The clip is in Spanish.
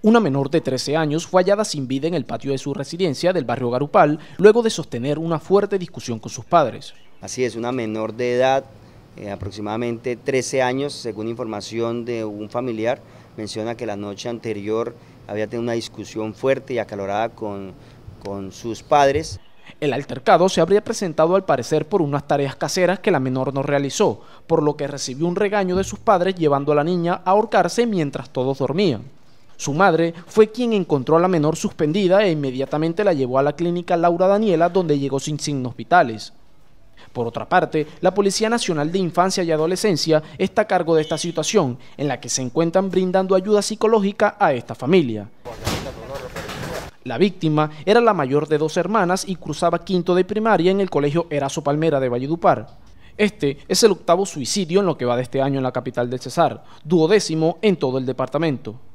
Una menor de 13 años fue hallada sin vida en el patio de su residencia del barrio Garupal luego de sostener una fuerte discusión con sus padres. Así es, una menor de edad, eh, aproximadamente 13 años, según información de un familiar, menciona que la noche anterior había tenido una discusión fuerte y acalorada con, con sus padres. El altercado se habría presentado al parecer por unas tareas caseras que la menor no realizó, por lo que recibió un regaño de sus padres llevando a la niña a ahorcarse mientras todos dormían. Su madre fue quien encontró a la menor suspendida e inmediatamente la llevó a la clínica Laura Daniela donde llegó sin signos vitales. Por otra parte, la Policía Nacional de Infancia y Adolescencia está a cargo de esta situación, en la que se encuentran brindando ayuda psicológica a esta familia. La víctima era la mayor de dos hermanas y cruzaba quinto de primaria en el colegio Eraso Palmera de Valledupar. Este es el octavo suicidio en lo que va de este año en la capital del Cesar, duodécimo en todo el departamento.